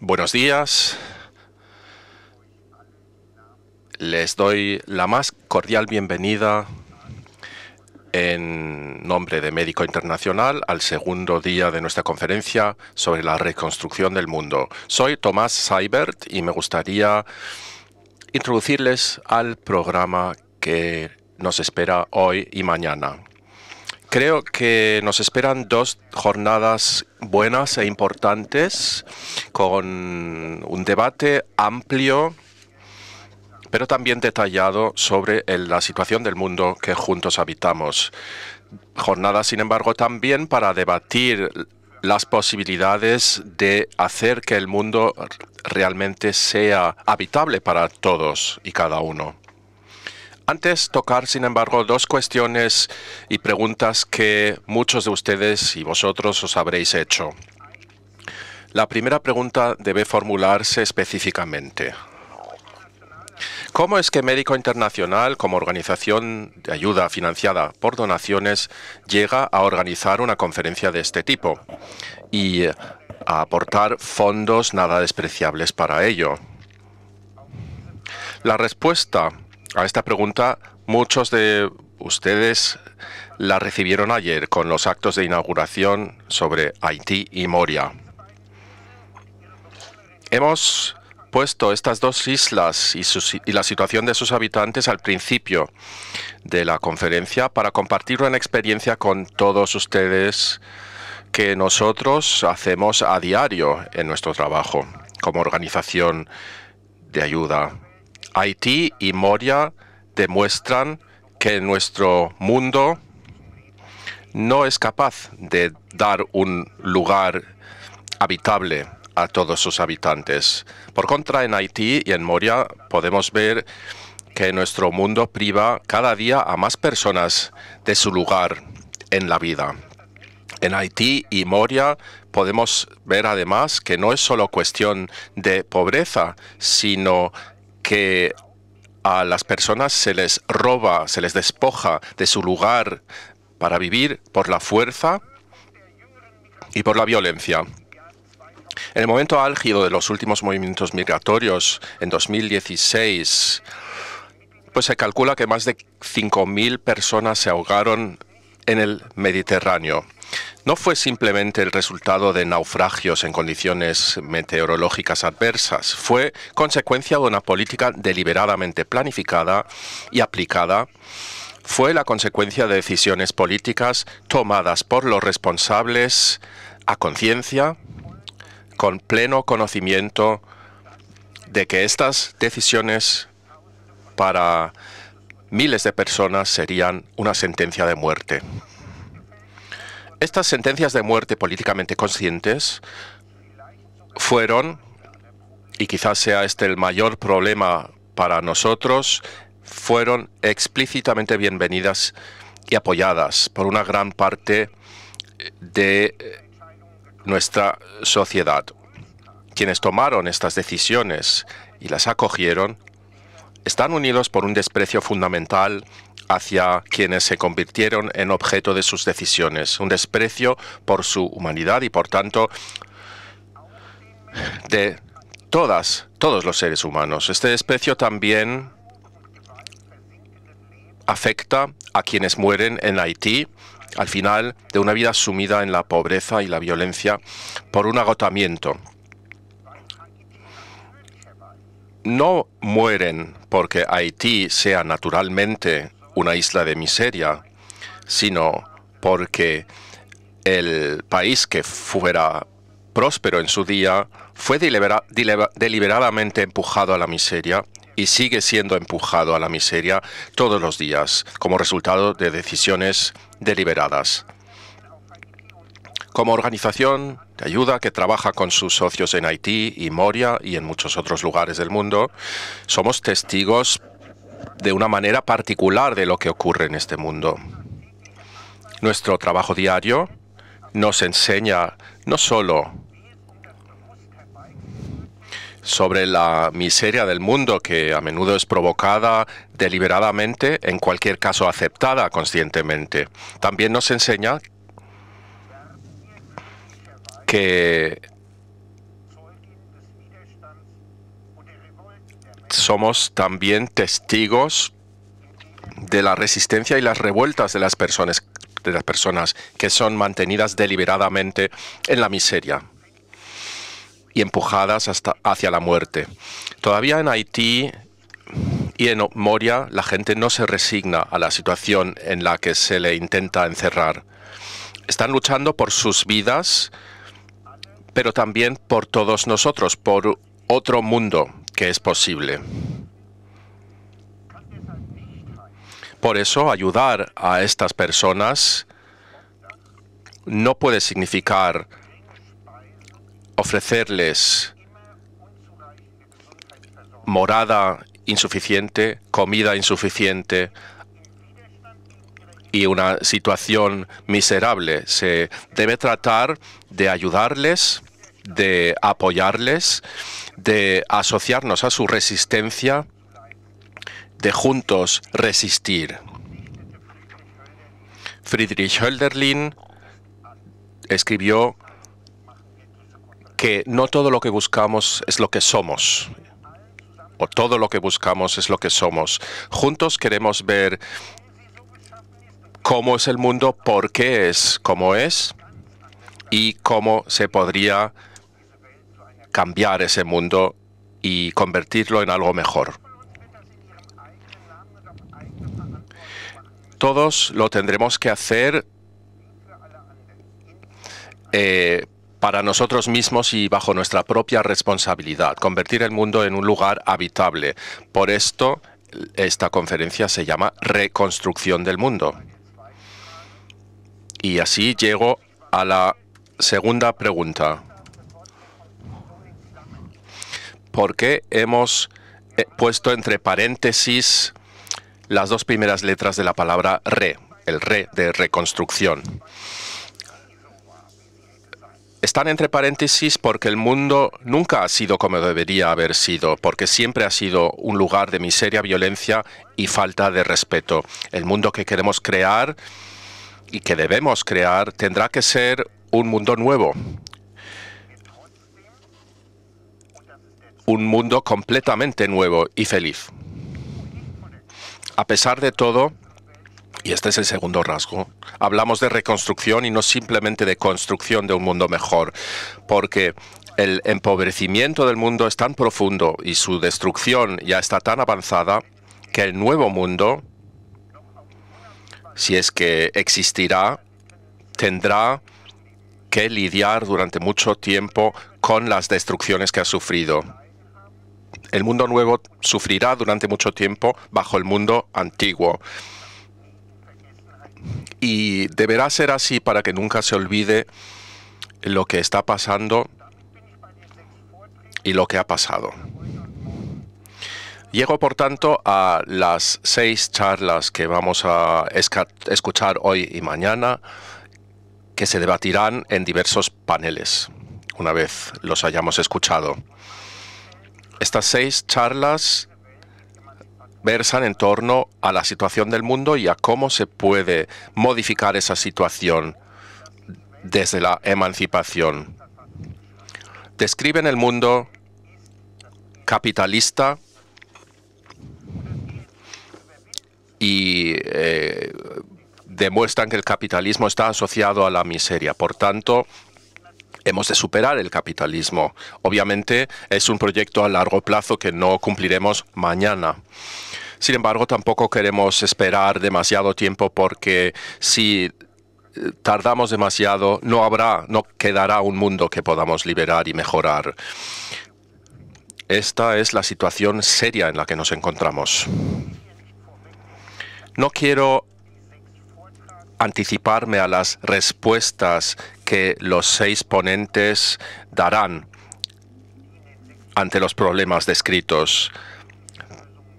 Buenos días. Les doy la más cordial bienvenida en nombre de Médico Internacional al segundo día de nuestra conferencia sobre la reconstrucción del mundo. Soy Tomás Seibert y me gustaría introducirles al programa que nos espera hoy y mañana creo que nos esperan dos jornadas buenas e importantes con un debate amplio pero también detallado sobre la situación del mundo que juntos habitamos. Jornadas, sin embargo, también para debatir las posibilidades de hacer que el mundo realmente sea habitable para todos y cada uno. Antes tocar, sin embargo, dos cuestiones y preguntas que muchos de ustedes y vosotros os habréis hecho. La primera pregunta debe formularse específicamente. ¿Cómo es que Médico Internacional, como organización de ayuda financiada por donaciones, llega a organizar una conferencia de este tipo y a aportar fondos nada despreciables para ello? La respuesta a esta pregunta muchos de ustedes la recibieron ayer con los actos de inauguración sobre Haití y Moria. Hemos puesto estas dos islas y, la situación de sus habitantes al principio de la conferencia para compartir una experiencia con todos ustedes que nosotros hacemos a diario en nuestro trabajo como organización de ayuda Haití y Moria demuestran que nuestro mundo no es capaz de dar un lugar habitable a todos sus habitantes. Por contra, en Haití y en Moria podemos ver que nuestro mundo priva cada día a más personas de su lugar en la vida. En Haití y Moria podemos ver además que no es solo cuestión de pobreza, sino que a las personas se les roba, se les despoja de su lugar para vivir por la fuerza y por la violencia. En el momento álgido de los últimos movimientos migratorios, en 2016, pues se calcula que más de 5.000 personas se ahogaron en el Mediterráneo no fue simplemente el resultado de naufragios en condiciones meteorológicas adversas, fue consecuencia de una política deliberadamente planificada y aplicada fue la consecuencia de decisiones políticas tomadas por los responsables a conciencia, con pleno conocimiento de que estas decisiones para miles de personas serían una sentencia de muerte. Estas sentencias de muerte políticamente conscientes fueron, y quizás sea este el mayor problema para nosotros, fueron explícitamente bienvenidas y apoyadas por una gran parte de eh, nuestra sociedad. Quienes tomaron estas decisiones y las acogieron están unidos por un desprecio fundamental hacia quienes se convirtieron en objeto de sus decisiones, un desprecio por su humanidad y por tanto de todas, todos los seres humanos. Este desprecio también afecta a quienes mueren en Haití al final de una vida sumida en la pobreza y la violencia por un agotamiento. No mueren porque Haití sea naturalmente una isla de miseria, sino porque el país que fuera próspero en su día fue deliberadamente empujado a la miseria y sigue siendo empujado a la miseria todos los días como resultado de decisiones deliberadas. Como organización de ayuda que trabaja con sus socios en Haití y Moria y en muchos otros lugares del mundo, somos testigos de una manera particular de lo que ocurre en este mundo. Nuestro trabajo diario nos enseña no solo sobre la miseria del mundo que a menudo es provocada deliberadamente, en cualquier caso aceptada conscientemente. También nos enseña que somos también testigos de la resistencia y las revueltas de las personas, de las personas que son mantenidas deliberadamente en la miseria y empujadas hasta hacia la muerte. Todavía en Haití y en Moria la gente no se resigna a la situación en la que se le intenta encerrar. Están luchando por sus vidas, pero también por todos nosotros, por otro mundo, que es posible. Por eso ayudar a estas personas no puede significar ofrecerles morada insuficiente, comida insuficiente y una situación miserable. Se debe tratar de ayudarles, de apoyarles de asociarnos a su resistencia, de juntos resistir. Friedrich Hölderlin escribió que no todo lo que buscamos es lo que somos, o todo lo que buscamos es lo que somos. Juntos queremos ver cómo es el mundo, por qué es como es y cómo se podría cambiar ese mundo y convertirlo en algo mejor. Todos lo tendremos que hacer eh, para nosotros mismos y bajo nuestra propia responsabilidad, convertir el mundo en un lugar habitable. Por esto, esta conferencia se llama Reconstrucción del Mundo. Y así llego a la segunda pregunta por qué hemos eh, puesto entre paréntesis las dos primeras letras de la palabra re, el re de reconstrucción. Están entre paréntesis porque el mundo nunca ha sido como debería haber sido, porque siempre ha sido un lugar de miseria, violencia y falta de respeto. El mundo que queremos crear y que debemos crear tendrá que ser un mundo nuevo, un mundo completamente nuevo y feliz. A pesar de todo, y este es el segundo rasgo, hablamos de reconstrucción y no simplemente de construcción de un mundo mejor, porque el empobrecimiento del mundo es tan profundo y su destrucción ya está tan avanzada que el nuevo mundo, si es que existirá, tendrá que lidiar durante mucho tiempo con las destrucciones que ha sufrido el mundo nuevo sufrirá durante mucho tiempo bajo el mundo antiguo. Y deberá ser así para que nunca se olvide lo que está pasando y lo que ha pasado. Llego, por tanto, a las seis charlas que vamos a escuchar hoy y mañana, que se debatirán en diversos paneles, una vez los hayamos escuchado. Estas seis charlas versan en torno a la situación del mundo y a cómo se puede modificar esa situación desde la emancipación. Describen el mundo capitalista y eh, demuestran que el capitalismo está asociado a la miseria. Por tanto, hemos de superar el capitalismo. Obviamente es un proyecto a largo plazo que no cumpliremos mañana. Sin embargo, tampoco queremos esperar demasiado tiempo porque si eh, tardamos demasiado no habrá, no quedará un mundo que podamos liberar y mejorar. Esta es la situación seria en la que nos encontramos. No quiero anticiparme a las respuestas que los seis ponentes darán ante los problemas descritos.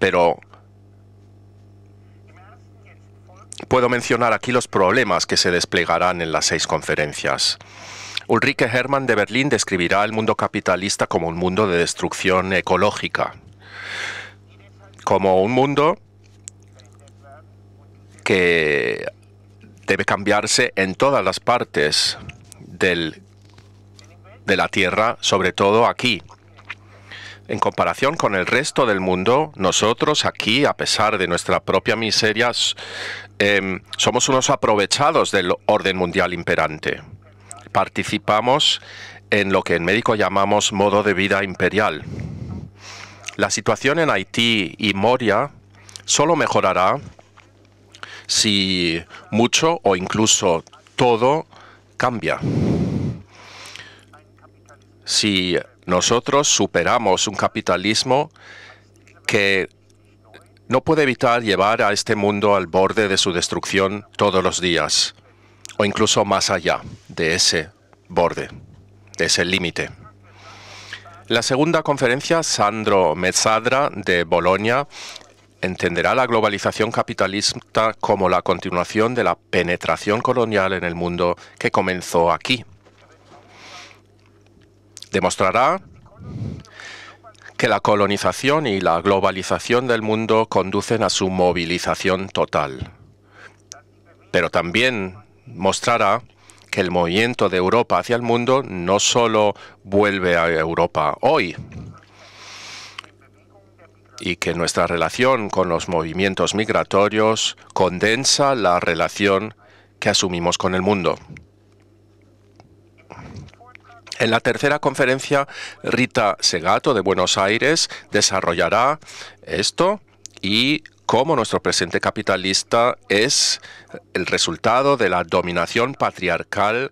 Pero puedo mencionar aquí los problemas que se desplegarán en las seis conferencias. Ulrike Hermann de Berlín describirá el mundo capitalista como un mundo de destrucción ecológica, como un mundo que debe cambiarse en todas las partes del, de la tierra, sobre todo aquí. En comparación con el resto del mundo, nosotros aquí, a pesar de nuestra propia miseria, em, somos unos aprovechados del orden mundial imperante. Participamos en lo que en médico llamamos modo de vida imperial. La situación en Haití y Moria solo mejorará si mucho o incluso todo cambia si nosotros superamos un capitalismo que no puede evitar llevar a este mundo al borde de su destrucción todos los días, o incluso más allá de ese borde, de ese límite. La segunda conferencia, Sandro Mezzadra de Bolonia, entenderá la globalización capitalista como la continuación de la penetración colonial en el mundo que comenzó aquí, demostrará que la colonización y la globalización del mundo conducen a su movilización total. Pero también mostrará que el movimiento de Europa hacia el mundo no solo vuelve a Europa hoy, y que nuestra relación con los movimientos migratorios condensa la relación que asumimos con el mundo. En la tercera conferencia, Rita Segato de Buenos Aires desarrollará esto y cómo nuestro presente capitalista es el resultado de la dominación patriarcal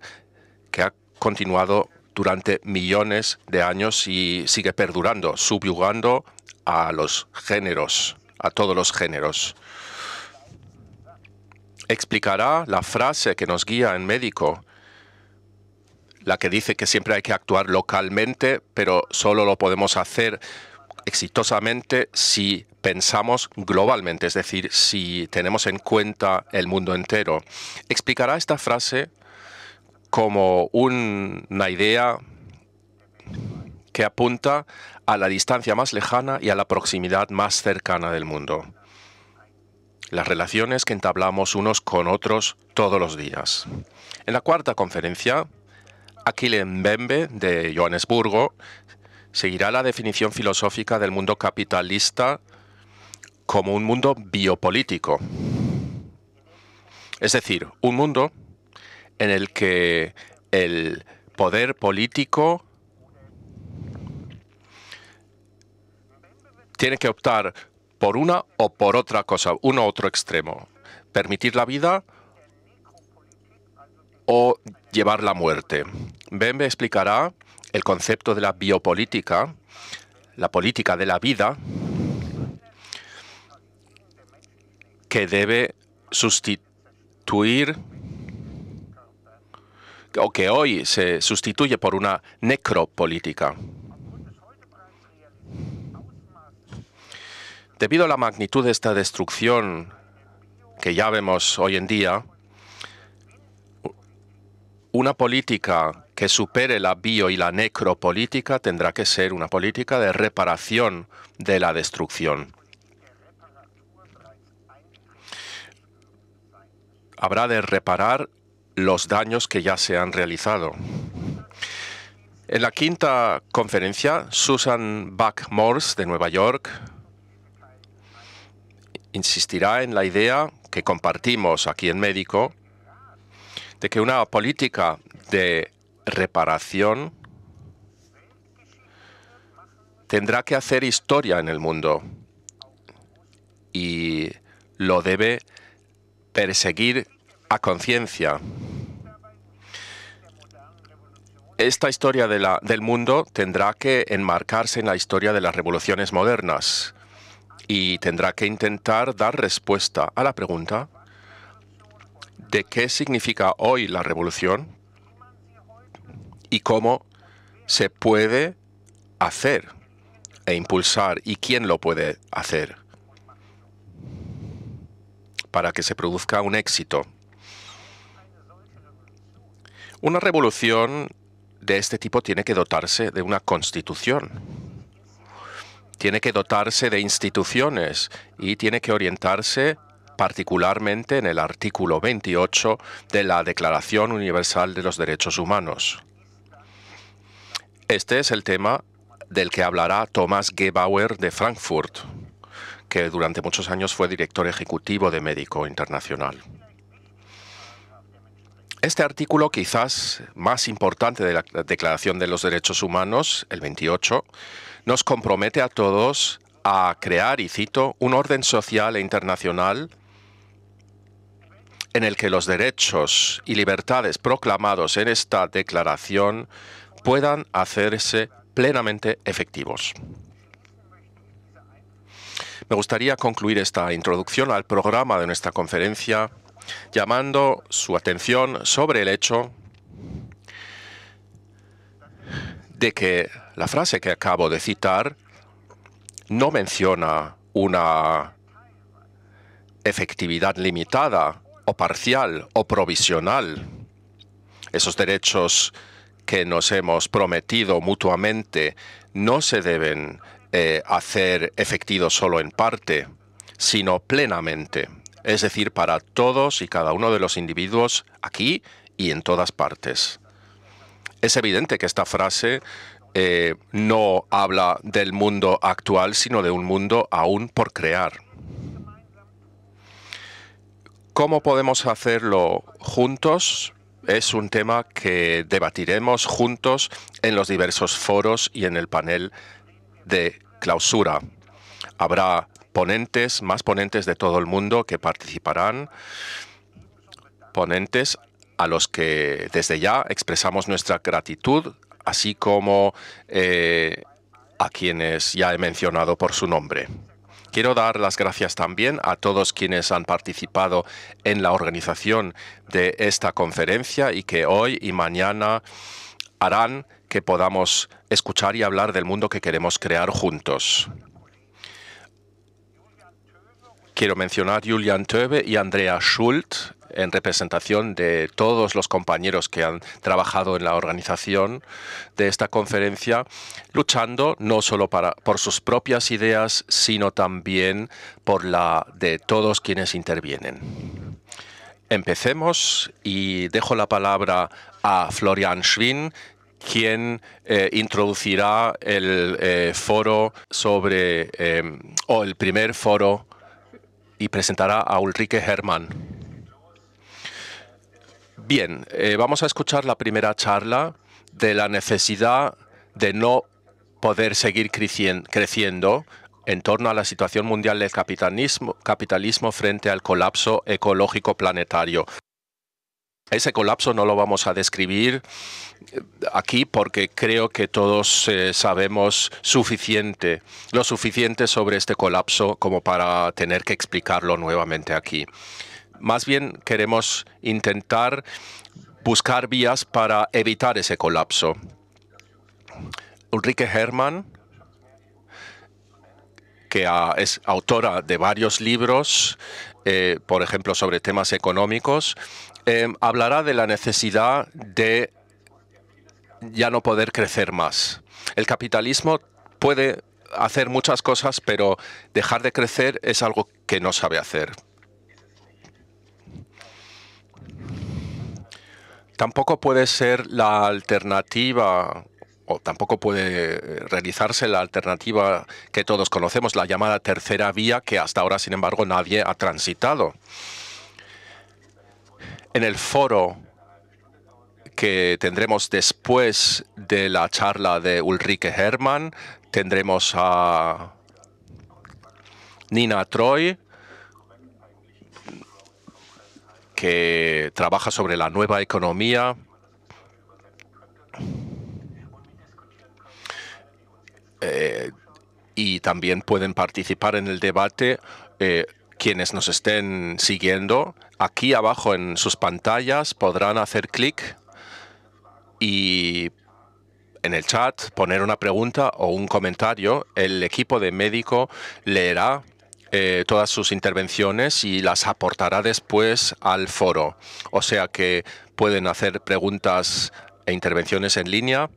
que ha continuado durante millones de años y sigue perdurando, subyugando a los géneros, a todos los géneros. Explicará la frase que nos guía en médico la que dice que siempre hay que actuar localmente, pero solo lo podemos hacer exitosamente si pensamos globalmente, es decir, si tenemos en cuenta el mundo entero. Explicará esta frase como una idea que apunta a la distancia más lejana y a la proximidad más cercana del mundo. Las relaciones que entablamos unos con otros todos los días. En la cuarta conferencia Aquile Mbembe, de Johannesburgo, seguirá la definición filosófica del mundo capitalista como un mundo biopolítico. Es decir, un mundo en el que el poder político tiene que optar por una o por otra cosa, uno u otro extremo. Permitir la vida o llevar la muerte. Bembe explicará el concepto de la biopolítica, la política de la vida, que debe sustituir o que hoy se sustituye por una necropolítica. Debido a la magnitud de esta destrucción que ya vemos hoy en día, una política que supere la bio y la necropolítica tendrá que ser una política de reparación de la destrucción. Habrá de reparar los daños que ya se han realizado. En la quinta conferencia, Susan Buck Morse de Nueva York insistirá en la idea que compartimos aquí en Médico de que una política de reparación tendrá que hacer historia en el mundo y lo debe perseguir a conciencia. Esta historia del mundo tendrá que enmarcarse en la historia de las revoluciones modernas y tendrá que intentar dar respuesta a la pregunta de qué significa hoy la revolución y cómo se puede hacer e impulsar y quién lo puede hacer para que se produzca un éxito. Una revolución de este tipo tiene que dotarse de una constitución, tiene que dotarse de instituciones y tiene que orientarse particularmente en el artículo 28 de la Declaración Universal de los Derechos Humanos. Este es el tema del que hablará Thomas Gebauer de Frankfurt, que durante muchos años fue director ejecutivo de Médico Internacional. Este artículo quizás más importante de la Declaración de los Derechos Humanos, el 28, nos compromete a todos a crear, y cito, un orden social e internacional en el que los derechos y libertades proclamados en esta declaración puedan hacerse plenamente efectivos. Me gustaría concluir esta introducción al programa de nuestra conferencia llamando su atención sobre el hecho de que la frase que acabo de citar no menciona una efectividad limitada o parcial o provisional esos derechos que nos hemos prometido mutuamente no se deben eh, hacer efectivos solo en parte, sino plenamente, es decir, para todos y cada uno de los individuos aquí y en todas partes. Es evidente que esta frase eh, no habla del mundo actual, sino de un mundo aún por crear. ¿Cómo podemos hacerlo juntos? Es un tema que debatiremos juntos en los diversos foros y en el panel de clausura. Habrá ponentes, más ponentes de todo el mundo que participarán, ponentes a los que desde ya expresamos nuestra gratitud, así como eh, a quienes ya he mencionado por su nombre. Quiero dar las gracias también a todos quienes han participado en la organización de esta conferencia y que hoy y mañana harán que podamos escuchar y hablar del mundo que queremos crear juntos. Quiero mencionar Julian Töbe y Andrea Schultz en representación de todos los compañeros que han trabajado en la organización de esta conferencia, luchando no solo por sus propias ideas, sino también por la de todos quienes intervienen. Empecemos y dejo la palabra a Florian Schwinn, quien eh, introducirá el eh, foro sobre, eh, o el primer foro, y presentará a Ulrike Hermann. Bien, eh, vamos a escuchar la primera charla de la necesidad de no poder seguir creciendo en torno a la situación mundial del capitalismo, frente al colapso ecológico planetario. Ese colapso no lo vamos a describir eh, aquí porque creo que todos eh, sabemos suficiente, lo suficiente sobre este colapso como para tener que explicarlo nuevamente aquí. Más bien queremos intentar buscar vías para evitar ese colapso. Ulrike Hermann, que es autora de varios libros, eh, por ejemplo, sobre temas económicos, eh, hablará de la necesidad de ya no poder crecer más. El capitalismo puede hacer muchas cosas, pero dejar de crecer es algo que no sabe hacer. tampoco puede ser la alternativa o tampoco puede eh, realizarse la alternativa que todos conocemos, la llamada tercera vía, que hasta ahora, sin embargo, nadie ha transitado. En el foro que tendremos después de la charla de Ulrike Hermann, tendremos a Nina Troy, que trabaja sobre la nueva economía. Eh, y también pueden participar en el debate eh, quienes nos estén siguiendo. Aquí abajo en sus pantallas podrán hacer clic y en el chat poner una pregunta o un comentario. El equipo de médico leerá eh, todas sus intervenciones y las aportará después al foro. O sea que pueden hacer preguntas e intervenciones en línea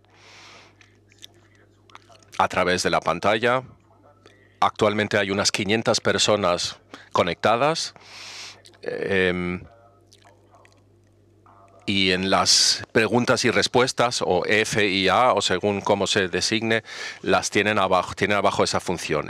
a través de la pantalla. Actualmente hay unas 500 personas conectadas. Em, y en las preguntas y respuestas, o F y A, o según cómo se designe, las tienen abajo, tienen abajo esa función.